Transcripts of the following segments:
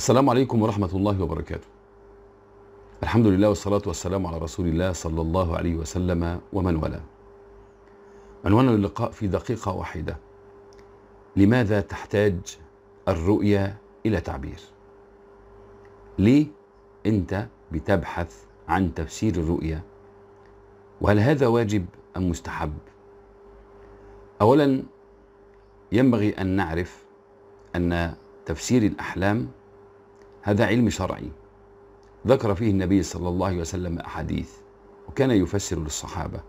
السلام عليكم ورحمة الله وبركاته الحمد لله والصلاة والسلام على رسول الله صلى الله عليه وسلم ومن والاه عنوان اللقاء في دقيقة واحدة لماذا تحتاج الرؤية إلى تعبير ليه أنت بتبحث عن تفسير الرؤية وهل هذا واجب أم مستحب أولا ينبغي أن نعرف أن تفسير الأحلام هذا علم شرعي ذكر فيه النبي صلى الله عليه وسلم أحاديث وكان يفسر للصحابة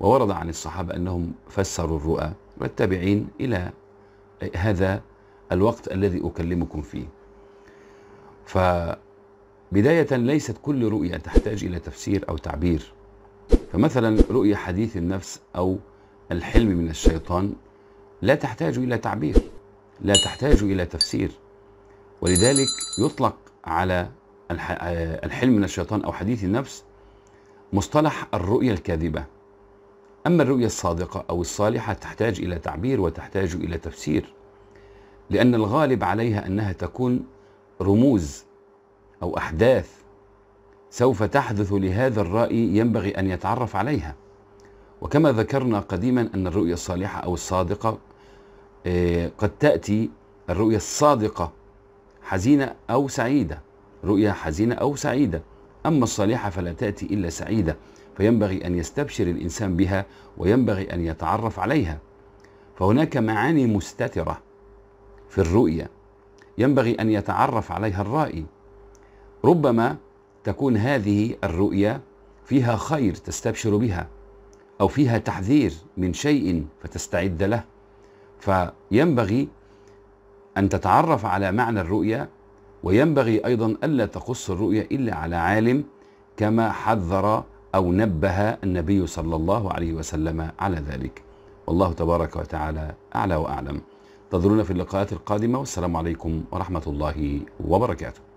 وورد عن الصحابة أنهم فسروا الرؤى والتابعين إلى هذا الوقت الذي أكلمكم فيه فبداية ليست كل رؤية تحتاج إلى تفسير أو تعبير فمثلا رؤية حديث النفس أو الحلم من الشيطان لا تحتاج إلى تعبير لا تحتاج إلى تفسير ولذلك يطلق على الحلم من الشيطان أو حديث النفس مصطلح الرؤية الكاذبة أما الرؤية الصادقة أو الصالحة تحتاج إلى تعبير وتحتاج إلى تفسير لأن الغالب عليها أنها تكون رموز أو أحداث سوف تحدث لهذا الرأي ينبغي أن يتعرف عليها وكما ذكرنا قديما أن الرؤية الصالحة أو الصادقة آه، قد تأتي الرؤية الصادقة حزينة أو سعيدة رؤيا حزينة أو سعيدة أما الصالحة فلا تأتي إلا سعيدة فينبغي أن يستبشر الإنسان بها وينبغي أن يتعرف عليها فهناك معاني مستترة في الرؤية ينبغي أن يتعرف عليها الرائي ربما تكون هذه الرؤية فيها خير تستبشر بها أو فيها تحذير من شيء فتستعد له فينبغي أن تتعرف على معنى الرؤيا وينبغي أيضا ألا تقص الرؤيا إلا على عالم كما حذر أو نبه النبي صلى الله عليه وسلم على ذلك والله تبارك وتعالى أعلى وأعلم تظلون في اللقاءات القادمة والسلام عليكم ورحمة الله وبركاته